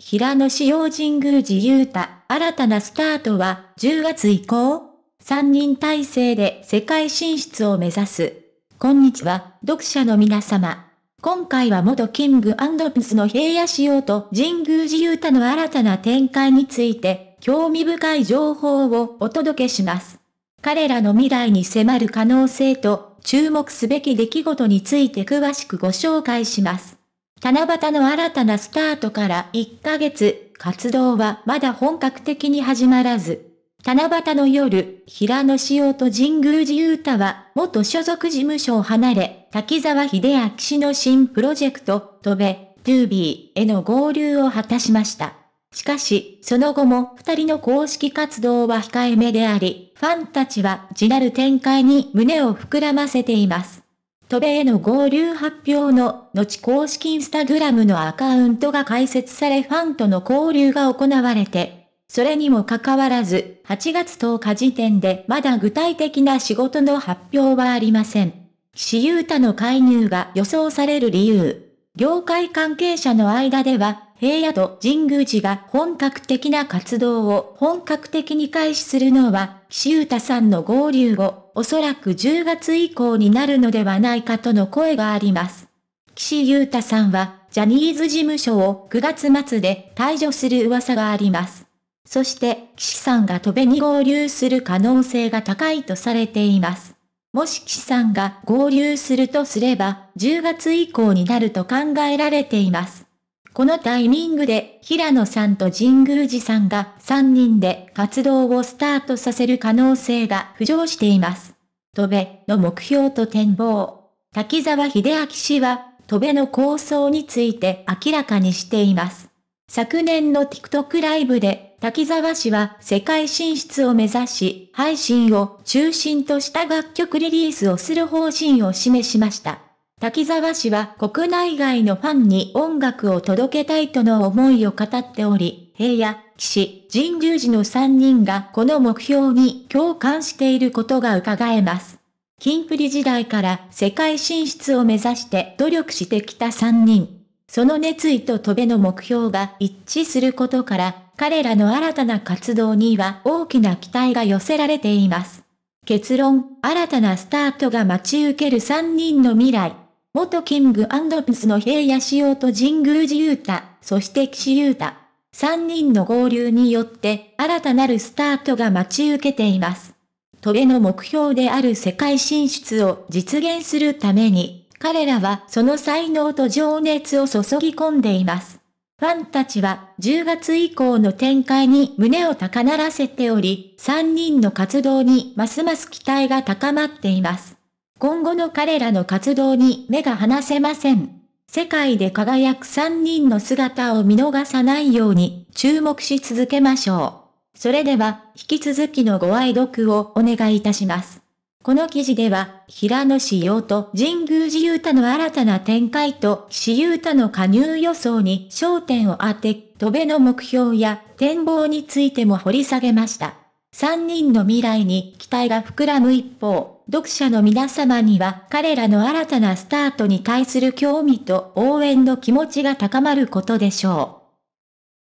平野紫耀神宮寺勇太、新たなスタートは10月以降 ?3 人体制で世界進出を目指す。こんにちは、読者の皆様。今回は元キングピスの平野仕様と神宮寺勇太の新たな展開について、興味深い情報をお届けします。彼らの未来に迫る可能性と、注目すべき出来事について詳しくご紹介します。七夕の新たなスタートから1ヶ月、活動はまだ本格的に始まらず。七夕の夜、平野紫耀と神宮寺雄太は、元所属事務所を離れ、滝沢秀明氏の新プロジェクト、飛べ、トゥービーへの合流を果たしました。しかし、その後も二人の公式活動は控えめであり、ファンたちは地なる展開に胸を膨らませています。渡米への合流発表の後公式インスタグラムのアカウントが開設されファンとの交流が行われて、それにもかかわらず、8月10日時点でまだ具体的な仕事の発表はありません。岸優太の介入が予想される理由。業界関係者の間では、平野と神宮寺が本格的な活動を本格的に開始するのは、岸優太さんの合流後、おそらく10月以降になるのではないかとの声があります。岸優太さんは、ジャニーズ事務所を9月末で退場する噂があります。そして、岸さんが戸べに合流する可能性が高いとされています。もし岸さんが合流するとすれば、10月以降になると考えられています。このタイミングで、平野さんと神宮寺さんが3人で活動をスタートさせる可能性が浮上しています。戸部の目標と展望。滝沢秀明氏は、戸部の構想について明らかにしています。昨年の TikTok ライブで、滝沢氏は世界進出を目指し、配信を中心とした楽曲リリースをする方針を示しました。滝沢氏は国内外のファンに音楽を届けたいとの思いを語っており、平野、岸、神宮寺の3人がこの目標に共感していることが伺えます。キンプリ時代から世界進出を目指して努力してきた3人。その熱意と戸辺の目標が一致することから、彼らの新たな活動には大きな期待が寄せられています。結論、新たなスタートが待ち受ける3人の未来。元キングプスの平野仕様と神宮寺勇太、そして岸優太。3人の合流によって新たなるスタートが待ち受けています。トレの目標である世界進出を実現するために、彼らはその才能と情熱を注ぎ込んでいます。ファンたちは10月以降の展開に胸を高鳴らせており、3人の活動にますます期待が高まっています。今後の彼らの活動に目が離せません。世界で輝く3人の姿を見逃さないように注目し続けましょう。それでは、引き続きのご愛読をお願いいたします。この記事では、平野志陽と神宮寺優太の新たな展開と志優太の加入予想に焦点を当て、戸辺の目標や展望についても掘り下げました。3人の未来に期待が膨らむ一方、読者の皆様には彼らの新たなスタートに対する興味と応援の気持ちが高まることでしょう。